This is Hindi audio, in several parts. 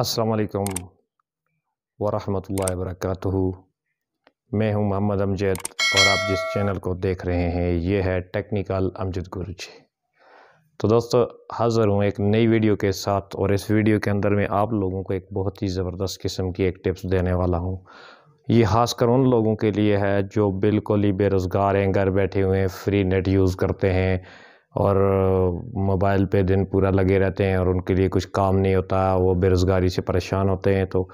अस्सलाम वरहमतुल्लाहि वबरकातुहू मैं हूं मोहम्मद अमजद और आप जिस चैनल को देख रहे हैं ये है टेक्निकल अमजद गुरु जी तो दोस्तों हाज़र हूं एक नई वीडियो के साथ और इस वीडियो के अंदर मैं आप लोगों को एक बहुत ही ज़बरदस्त किस्म की एक टिप्स देने वाला हूं ये खासकर उन लोगों के लिए है जो बिल्कुल ही बेरोज़गार हैं घर बैठे हुए हैं फ्री नेट यूज़ करते हैं और मोबाइल पे दिन पूरा लगे रहते हैं और उनके लिए कुछ काम नहीं होता वो बेरोज़गारी से परेशान होते हैं तो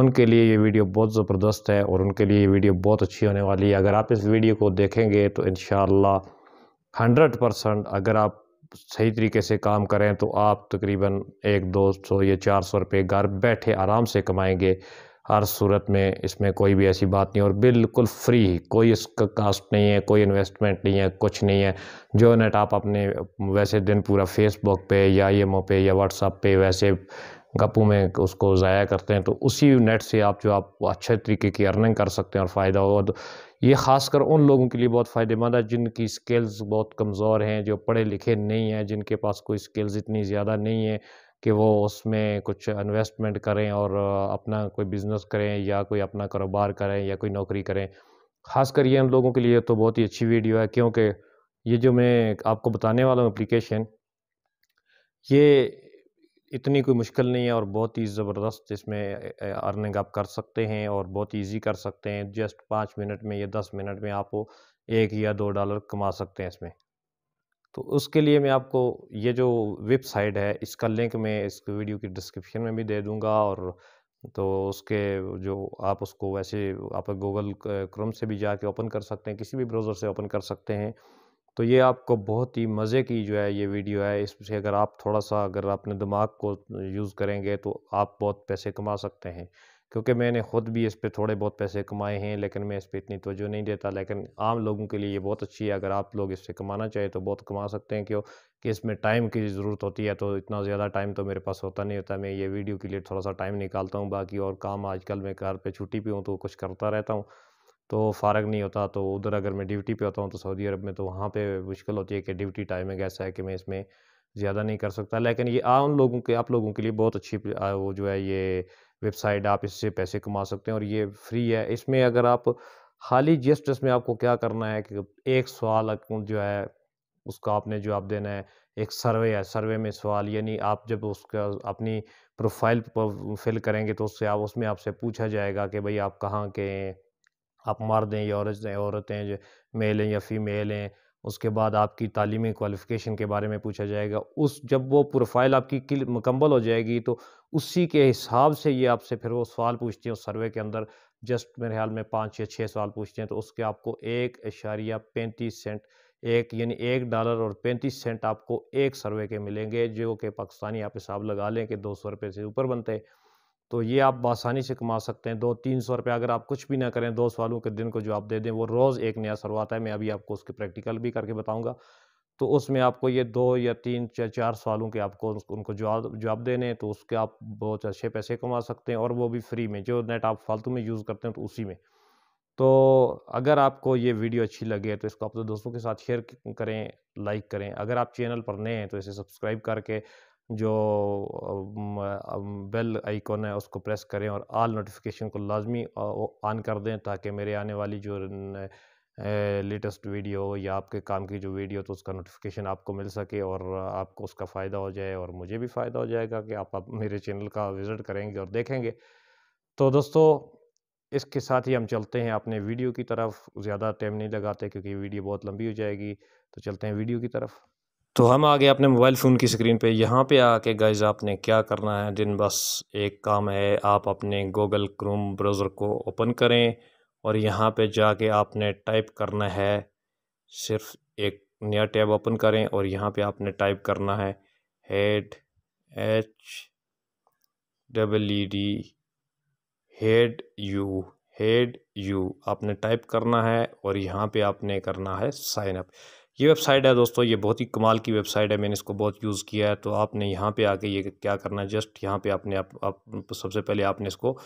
उनके लिए ये वीडियो बहुत ज़बरदस्त है और उनके लिए ये वीडियो बहुत अच्छी होने वाली है अगर आप इस वीडियो को देखेंगे तो इन हंड्रेड परसेंट अगर आप सही तरीके से काम करें तो आप तकरीबन एक दो सौ या चार सौ रुपये घर बैठे आराम से कमाएंगे हर सूरत में इसमें कोई भी ऐसी बात नहीं और बिल्कुल फ्री कोई इसका कास्ट नहीं है कोई इन्वेस्टमेंट नहीं है कुछ नहीं है जो नेट आप अपने वैसे दिन पूरा फेसबुक पे या ईएमओ पे या व्हाट्सअप पे वैसे गप्पू में उसको ज़ाया करते हैं तो उसी नेट से आप जो आप अच्छे तरीके की अर्निंग कर सकते हैं और फ़ायदा होगा तो ये ख़ासकर उन लोगों के लिए बहुत फ़ायदेमंद है जिनकी स्किल्स बहुत कमज़ोर हैं जो पढ़े लिखे नहीं हैं जिनके पास कोई स्किल्स इतनी ज़्यादा नहीं है कि वो उसमें कुछ इन्वेस्टमेंट करें और अपना कोई बिज़नेस करें या कोई अपना कारोबार करें या कोई नौकरी करें ख़ासकर ये हम लोगों के लिए तो बहुत ही अच्छी वीडियो है क्योंकि ये जो मैं आपको बताने वाला हूँ एप्लीकेशन ये इतनी कोई मुश्किल नहीं है और बहुत ही ज़बरदस्त इसमें अर्निंग आप कर सकते हैं और बहुत ईजी कर सकते हैं जस्ट पाँच मिनट में या दस मिनट में आप एक या दो डॉलर कमा सकते हैं इसमें तो उसके लिए मैं आपको ये जो वेबसाइट है इसका लिंक मैं इस वीडियो की डिस्क्रिप्शन में भी दे दूँगा और तो उसके जो आप उसको वैसे आप गूगल क्रोम से भी जाके ओपन कर सकते हैं किसी भी ब्राउज़र से ओपन कर सकते हैं तो ये आपको बहुत ही मज़े की जो है ये वीडियो है इससे अगर आप थोड़ा सा अगर अपने दिमाग को यूज़ करेंगे तो आप बहुत पैसे कमा सकते हैं क्योंकि मैंने ख़ुद भी इस पर थोड़े बहुत पैसे कमाए हैं लेकिन मैं इस पर इतनी तोजो नहीं देता लेकिन आम लोगों के लिए ये बहुत अच्छी है अगर आप लोग इससे कमाना चाहें तो बहुत कमा सकते हैं क्यों कि इसमें टाइम की ज़रूरत होती है तो इतना ज़्यादा टाइम तो मेरे पास होता नहीं होता मैं ये वीडियो के लिए थोड़ा सा टाइम निकालता हूँ बाकी और काम आजकल मैं घर पर छुट्टी पर हूँ तो कुछ करता रहता हूँ तो फ़र्क नहीं होता तो उधर अगर मैं ड्यूटी पर होता हूँ तो सऊदी अरब में तो वहाँ पर मुश्किल होती है कि ड्यूटी एक ऐसा है कि मैं इसमें ज़्यादा नहीं कर सकता लेकिन ये आम लोगों के आप लोगों के लिए बहुत अच्छी वो जो है ये वेबसाइट आप इससे पैसे कमा सकते हैं और ये फ्री है इसमें अगर आप खाली जी एस में आपको क्या करना है कि एक सवाल जो है उसका आपने जवाब देना है एक सर्वे है सर्वे में सवाल यानी आप जब उसका अपनी प्रोफाइल फिल करेंगे तो उससे आप उसमें आपसे पूछा जाएगा कि भाई आप कहाँ के हैं आप मर्द हैं या औरत हैं औरतें मेल हैं या फीमेल हैं उसके बाद आपकी तालीमी क्वालिफ़िकेशन के बारे में पूछा जाएगा उस जब वो प्रोफाइल आपकी मुकम्मल हो जाएगी तो उसी के हिसाब से ये आपसे फिर वो सवाल पूछते हैं उस सर्वे के अंदर जस्ट मेरे ख्याल में पाँच या छः सवाल पूछते हैं तो उसके आपको एक इशारिया पैंतीस सेंट एक यानी एक डॉलर और पैंतीस सेंट आपको एक सर्वे के मिलेंगे जो कि पाकिस्तानी आप हिसाब लगा लें कि दो सौ रुपये से ऊपर बनते हैं तो ये आप आसानी से कमा सकते हैं दो तीन सौ रुपये अगर आप कुछ भी ना करें दो सवालों के दिन को जवाब दे दें वो रोज़ एक नया शुरुआत है मैं अभी आपको उसके प्रैक्टिकल भी करके बताऊँगा तो उसमें आपको ये दो या तीन या चार सवालों के आपको उनको जवाब जवाब देने तो उसके आप बहुत अच्छे पैसे कमा सकते हैं और वो भी फ्री में जो नेट आप फालतू में यूज़ करते हैं तो उसी में तो अगर आपको ये वीडियो अच्छी लगे तो इसको अपने दोस्तों के साथ शेयर करें लाइक करें अगर आप चैनल पर नए हैं तो इसे सब्सक्राइब करके जो बेल आइकॉन है उसको प्रेस करें और आल नोटिफिकेशन को लाजमी ऑन कर दें ताकि मेरे आने वाली जो लेटेस्ट वीडियो या आपके काम की जो वीडियो तो उसका नोटिफिकेशन आपको मिल सके और आपको उसका फ़ायदा हो जाए और मुझे भी फ़ायदा हो जाएगा कि आप, आप मेरे चैनल का विज़िट करेंगे और देखेंगे तो दोस्तों इसके साथ ही हम चलते हैं अपने वीडियो की तरफ ज़्यादा टाइम नहीं लगाते क्योंकि वीडियो बहुत लंबी हो जाएगी तो चलते हैं वीडियो की तरफ तो हम आ गए अपने मोबाइल फ़ोन की स्क्रीन पे यहाँ पे आके गाइज आपने क्या करना है दिन बस एक काम है आप अपने गूगल क्रोम ब्राउज़र को ओपन करें और यहाँ पे जाके आपने टाइप करना है सिर्फ एक नया टैब ओपन करें और यहाँ पे आपने टाइप करना है head H double E D head U head U आपने टाइप करना है और यहाँ पे आपने करना है साइन अप ये वेबसाइट है दोस्तों ये बहुत ही कमाल की वेबसाइट है मैंने इसको बहुत यूज़ किया है तो आपने यहाँ पे आके ये क्या करना है जस्ट यहाँ पे आपने आप, आप सबसे पहले आपने इसको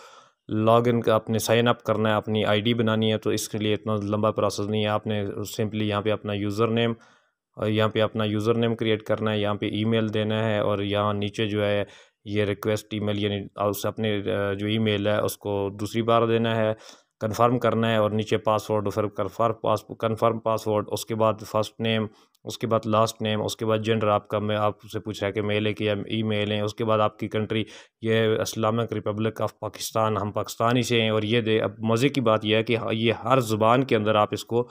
लॉग इन का आपने साइन अप करना है अपनी आईडी बनानी है तो इसके लिए इतना लंबा प्रोसेस नहीं है आपने सिंपली यहाँ पे अपना यूज़र नेम और यहाँ पर अपना यूज़र नेम क्रिएट करना है यहाँ पर ई देना है और यहाँ नीचे जो है ये रिक्वेस्ट ई यानी उस अपने जो ई है उसको दूसरी बार देना है कंफर्म करना है और नीचे पासवर्ड फिर कन्फर्म पास कन्फर्म पासवर्ड उसके बाद फर्स्ट नेम उसके बाद लास्ट नेम उसके बाद जेंडर आपका मैं आपसे पूछा है कि मेल है कि या ई मेल है उसके बाद आपकी कंट्री ये इस्लामिक रिपब्लिक ऑफ पाकिस्तान हम पाकिस्तानी से हैं और ये दे अब मज़े की बात यह है कि हाँ, ये हर ज़ुबान के अंदर आप इसको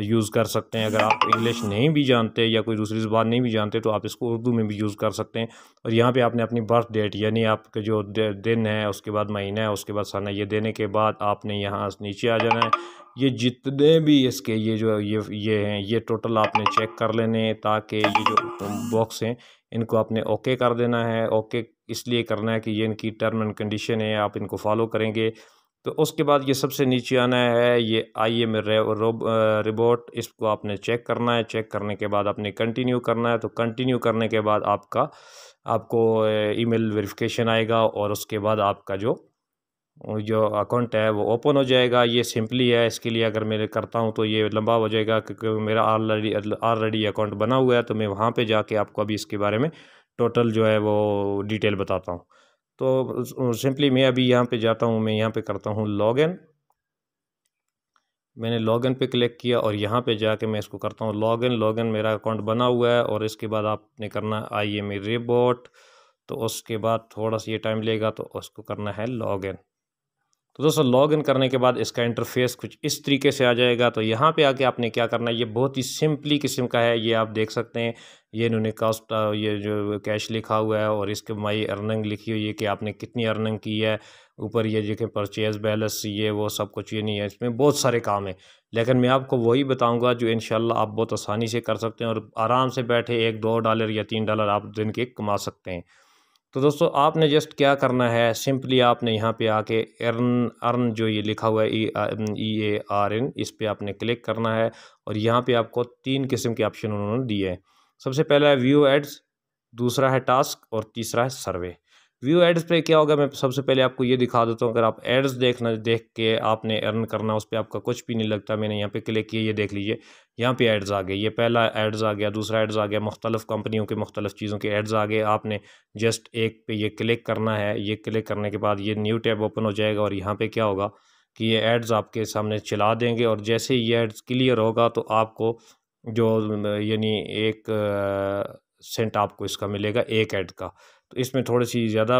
यूज़ कर सकते हैं अगर आप इंग्लिश नहीं भी जानते या कोई दूसरी जबान नहीं भी जानते तो आप इसको उर्दू में भी यूज़ कर सकते हैं और यहाँ पे आपने अपनी बर्थ डेट यानी आपके जो दिन है उसके बाद महीना है उसके बाद सन है ये देने के बाद आपने यहाँ नीचे आ जाना है ये जितने भी इसके ये जो ये ये हैं ये टोटल आपने चेक कर लेने ताकि ये जो बॉक्स हैं इनको आपने ओके कर देना है ओके इसलिए करना है कि ये इनकी टर्म एंड कंडीशन है आप इनको फॉलो करेंगे तो उसके बाद ये सबसे नीचे आना है ये आई एम रिबोट इसको आपने चेक करना है चेक करने के बाद आपने कंटिन्यू करना है तो कंटिन्यू करने के बाद आपका आपको ईमेल वेरिफिकेशन आएगा और उसके बाद आपका जो जो अकाउंट है वो ओपन हो जाएगा ये सिंपली है इसके लिए अगर मैं करता हूँ तो ये लंबा हो जाएगा क्योंकि मेरा ऑलरेडी ऑलरेडी अकाउंट बना हुआ है तो मैं वहाँ पे जाके आपको अभी इसके बारे में टोटल जो है वो डिटेल बताता हूँ तो सिंपली मैं अभी यहाँ पे जाता हूँ मैं यहाँ पे करता हूँ लॉगिन मैंने लॉगिन पे क्लिक किया और यहाँ पे जाके मैं इसको करता हूँ लॉगिन लॉगिन मेरा अकाउंट बना हुआ है और इसके बाद आपने करना आई एम रिबोट तो उसके बाद थोड़ा सा ये टाइम लेगा तो उसको करना है लॉगिन तो दोस्तों लॉग इन करने के बाद इसका इंटरफेस कुछ इस तरीके से आ जाएगा तो यहाँ पे आके आपने क्या करना है ये बहुत ही सिंपली किस्म का है ये आप देख सकते हैं ये इन्होंने कास्ट ये जो कैश लिखा हुआ है और इसके माई अर्निंग लिखी हुई है कि आपने कितनी अर्निंग की है ऊपर ये देखें परचेज बैलेंस ये वो सब कुछ ये नहीं है इसमें बहुत सारे काम हैं लेकिन मैं आपको वही बताऊँगा जो इन आप बहुत आसानी से कर सकते हैं और आराम से बैठे एक दो डॉलर या तीन डॉलर आप दिन के कमा सकते हैं तो दोस्तों आपने जस्ट क्या करना है सिंपली आपने यहाँ पे आके अर्न अर्न जो ये लिखा हुआ है ई ए आर एन इस पर आपने क्लिक करना है और यहाँ पे आपको तीन किस्म के ऑप्शन उन्होंने दिए हैं सबसे पहला है व्यू एड्स दूसरा है टास्क और तीसरा है सर्वे व्यू एड्स पे क्या होगा मैं सबसे पहले आपको ये दिखा देता हूँ अगर आप एड्स देखना देख के आपने अर्न करना उस पर आपका कुछ भी नहीं लगता मैंने यहाँ पे क्लिक किया ये देख लीजिए यहाँ पे एड्स आ गए ये पहला एड्स आ गया दूसरा एड्स आ गया मुख्तलिफ़ कंपनियों के मुख्तलिफ़ चीज़ों के एड्स आ गए आपने जस्ट एक पे ये क्लिक करना है ये क्लिक करने के बाद ये न्यू टैब ओपन हो जाएगा और यहाँ पर क्या होगा कि ये एड्स आपके सामने चला देंगे और जैसे ये एड्स क्लियर होगा तो आपको जो यानी एक सेंट आपको इसका मिलेगा एक एड का तो इसमें थोड़ी सी ज़्यादा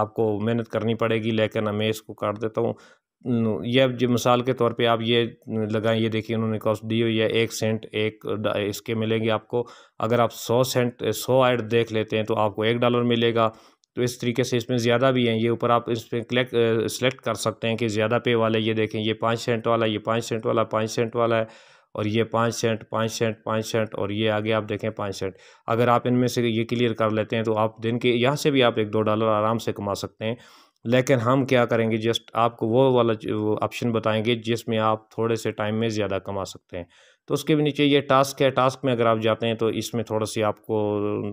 आपको मेहनत करनी पड़ेगी लेकिन मैं इसको काट देता हूँ यह जो मिसाल के तौर पे आप ये लगाएं ये देखिए उन्होंने कॉस्ट दी हुई है एक सेंट एक इसके मिलेंगे आपको अगर आप सौ सेंट सौ ऐड देख लेते हैं तो आपको एक डॉलर मिलेगा तो इस तरीके से इसमें ज़्यादा भी हैं ये ऊपर आप इस पर क्लेक्ट सेलेक्ट कर सकते हैं कि ज़्यादा पे वाले ये देखें ये पाँच सेंट वाला ये पाँच सेंट वाला पाँच सेंट वाला है और ये पाँच सेंट पाँच सेंट पाँच सेंट और ये आगे आप देखें पाँच सेंट अगर आप इनमें से ये क्लियर कर लेते हैं तो आप दिन के यहाँ से भी आप एक दो डॉलर आराम से कमा सकते हैं लेकिन हम क्या करेंगे जस्ट आपको वो वाला ऑप्शन बताएंगे जिसमें आप थोड़े से टाइम में ज़्यादा कमा सकते हैं तो उसके भी नीचे ये टास्क है टास्क में अगर आप जाते हैं तो इसमें थोड़ा सी आपको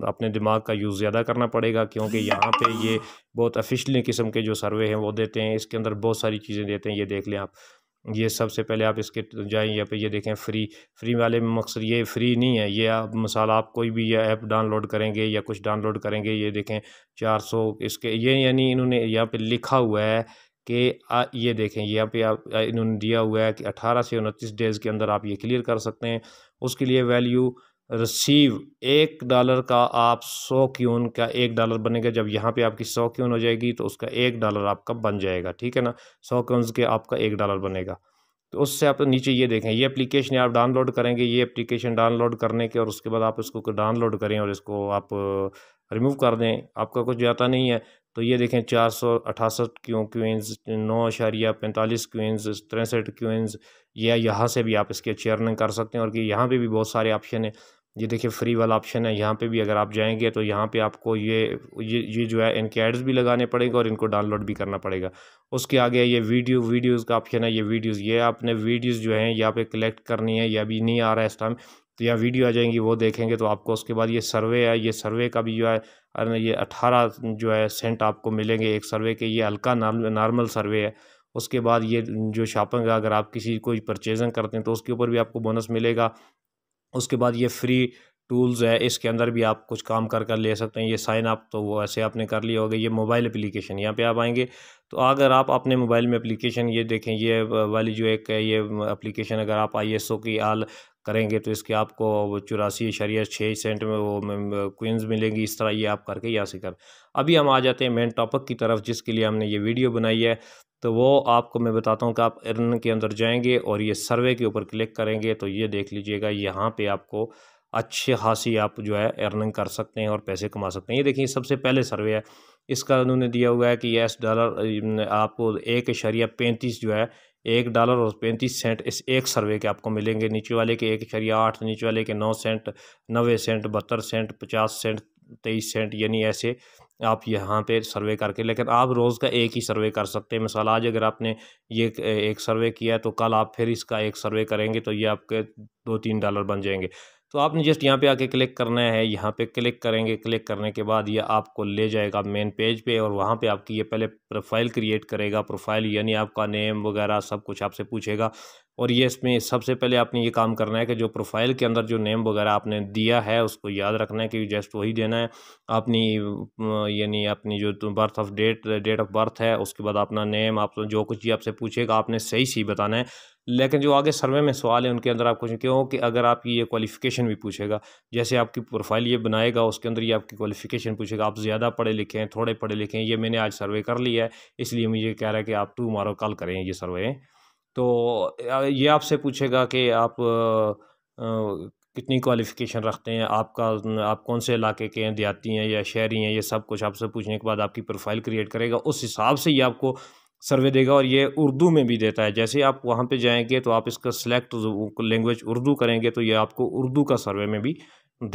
अपने दिमाग का यूज़ ज़्यादा करना पड़ेगा क्योंकि यहाँ पे ये बहुत अफिशली किस्म के जो सर्वे हैं वो देते हैं इसके अंदर बहुत सारी चीज़ें देते हैं ये देख लें आप ये सबसे पहले आप इसके जाएँ यहाँ पे ये देखें फ्री फ्री वाले मकसद ये फ्री नहीं है ये आप मिसाल आप कोई भी ये ऐप डाउनलोड करेंगे या कुछ डाउनलोड करेंगे ये देखें चार सौ इसके ये यानी इन्होंने यहाँ पे लिखा हुआ है कि ये देखें यहाँ पे आप इन्होंने दिया हुआ है कि अठारह से उनतीस डेज़ के अंदर आप ये क्लियर कर सकते हैं उसके लिए वैल्यू रिसीव एक डॉलर का आप सौ क्यून का एक डॉलर बनेगा जब यहाँ पे आपकी सौ क्यून हो जाएगी तो उसका एक डॉलर आपका बन जाएगा ठीक है ना सौ क्यून के आपका एक डॉलर बनेगा तो उससे आप नीचे ये देखें ये एप्लीकेशन आप डाउनलोड करेंगे ये एप्लीकेशन डाउनलोड करने के और उसके बाद आप इसको डाउनलोड करें और इसको आप रिमूव कर दें आपका कुछ जाता नहीं है तो ये देखें चार सौ अठासठ क्यों क्वींस नौ अशारिया पैंतालीस क्वींस तिरसठ क्वींस या यहाँ से भी आप इसकी चेयरनिंग कर सकते हैं और कि यहाँ पर भी बहुत सारे ऑप्शन हैं ये देखिए फ्री वाला ऑप्शन है यहाँ पे भी अगर आप जाएंगे तो यहाँ पे आपको ये ये ये जो है इनके एड्स भी लगाने पड़ेंगे और इनको डाउनलोड भी करना पड़ेगा उसके आगे ये वीडियो वीडियोस का ऑप्शन है ये वीडियोस ये आपने वीडियोस जो हैं यहाँ पे कलेक्ट करनी है या अभी नहीं आ रहा है इस टाइम तो यहाँ वीडियो आ जाएंगी वो देखेंगे तो आपको उसके बाद ये सर्वे है ये सर्वे का भी जो है ये अट्ठारह जो है सेंट आपको मिलेंगे एक सर्वे के ये हल्का नॉर्मल सर्वे है उसके बाद ये जो शॉपिंग है अगर आप किसी कोई परचेजिंग करते हैं तो उसके ऊपर भी आपको बोनस मिलेगा उसके बाद ये फ्री टूल्स है इसके अंदर भी आप कुछ काम कर कर ले सकते हैं ये साइन अप तो वो ऐसे आपने कर लिया होगा ये मोबाइल एप्लीकेशन यहाँ पे आप आएंगे तो अगर आप अपने मोबाइल में एप्लीकेशन ये देखें ये वाली जो एक ये एप्लीकेशन अगर आप आई एस ओ की आल करेंगे तो इसके आपको चौरासी शरीय छः सेंट में वो क्वींस मिलेंगी इस तरह ये आप करके यहाँ से कर अभी हम आ जाते हैं मेन टॉपिक की तरफ जिसके लिए हमने ये वीडियो बनाई है तो वो आपको मैं बताता हूँ कि आप इर्न के अंदर जाएंगे और ये सर्वे के ऊपर क्लिक करेंगे तो ये देख लीजिएगा यहाँ पे आपको अच्छे खासी आप जो है अर्निंग कर सकते हैं और पैसे कमा सकते हैं ये देखिए सबसे पहले सर्वे है इसका उन्होंने दिया हुआ है कि यस डॉलर आपको एक शरिया पैंतीस जो है एक डॉलर और पैंतीस सेंट इस एक सर्वे के आपको मिलेंगे नीचे वाले के एक शरिया आठ नीचे वाले के नौ सेंट नबे सेंट बहत्तर सेंट पचास सेंट तेईस सेंट यानी ऐसे आप यहाँ पे सर्वे करके लेकिन आप रोज़ का एक ही सर्वे कर सकते हैं मिसाल आज अगर आपने ये एक सर्वे किया तो कल आप फिर इसका एक सर्वे करेंगे तो ये आपके दो तीन डॉलर बन जाएंगे तो आपने जस्ट यहाँ पे आके क्लिक करना है यहाँ पे क्लिक करेंगे क्लिक करने के बाद ये आपको ले जाएगा मेन पेज पे और वहाँ पे आपकी ये पहले प्रोफाइल क्रिएट करेगा प्रोफाइल यानी आपका नेम वगैरह सब कुछ आपसे पूछेगा और ये इसमें सबसे पहले आपने ये काम करना है कि जो प्रोफाइल के अंदर जो नेम वगैरह आपने दिया है उसको याद रखना है कि जस्ट वही देना है अपनी यानी अपनी जो birth of date date of birth है उसके बाद अपना नेम आप जो कुछ भी आपसे पूछेगा आपने सही सही बताना है लेकिन जो आगे सर्वे में सवाल है उनके अंदर आप कुछ क्यों कि अगर आपकी ये क्वालिफिकेशन भी पूछेगा जैसे आपकी प्रोफाइल ये बनाएगा उसके अंदर ये आपकी क्वालिफिकेशन पूछेगा आप ज़्यादा पढ़े लिखे हैं थोड़े पढ़े लिखे हैं ये मैंने आज सर्वे कर लिया है इसलिए मुझे कह रहा है कि आप टू मारो कल करें ये सर्वे तो ये आपसे पूछेगा कि आप कितनी क्वालिफ़िकेशन रखते हैं आपका आप कौन से इलाके के हैं देहाती हैं या शहरी हैं ये सब कुछ आपसे पूछने के बाद आपकी प्रोफाइल क्रिएट करेगा उस हिसाब से ये आपको सर्वे देगा और ये उर्दू में भी देता है जैसे आप वहाँ पे जाएंगे तो आप इसका सिलेक्ट लैंग्वेज उर्दू करेंगे तो ये आपको उर्दू का सर्वे में भी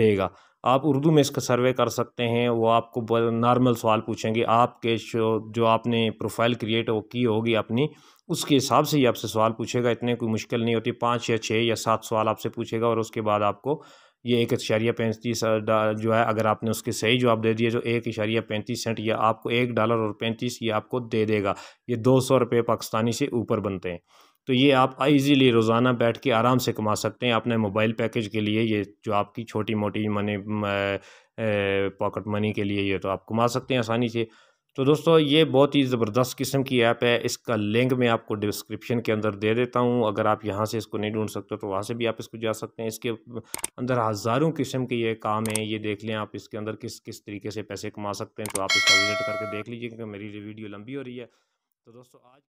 देगा आप उर्दू में इसका सर्वे कर सकते हैं वो आपको नॉर्मल सवाल पूछेंगे आपके शो जो आपने प्रोफाइल क्रिएट हो की होगी अपनी उसके हिसाब से ही आपसे सवाल पूछेगा इतने कोई मुश्किल नहीं होती पाँच या छः या सात सवाल आपसे पूछेगा और उसके बाद आपको ये एक इशारिया पैंतीस जो है अगर आपने उसके सही जवाब दे दिए जो एक इशारिया पैंतीस सेंट या आपको एक डॉलर और पैंतीस ये आपको दे देगा ये दो सौ रुपये पाकिस्तानी से ऊपर बनते हैं तो ये आप इजीली रोज़ाना बैठ के आराम से कमा सकते हैं अपने मोबाइल पैकेज के लिए ये जो आपकी छोटी मोटी मनी पॉकेट मनी के लिए ये तो आप कमा सकते हैं आसानी से तो दोस्तों ये बहुत ही ज़बरदस्त किस्म की ऐप है इसका लिंक मैं आपको डिस्क्रिप्शन के अंदर दे देता हूँ अगर आप यहाँ से इसको नहीं ढूंढ सकते तो वहाँ से भी आप इसको जा सकते हैं इसके अंदर हज़ारों किस्म के ये काम हैं ये देख लें आप इसके अंदर किस किस तरीके से पैसे कमा सकते हैं तो आप इसका विज़िट करके देख लीजिए क्योंकि मेरी वीडियो लंबी हो रही है तो दोस्तों आज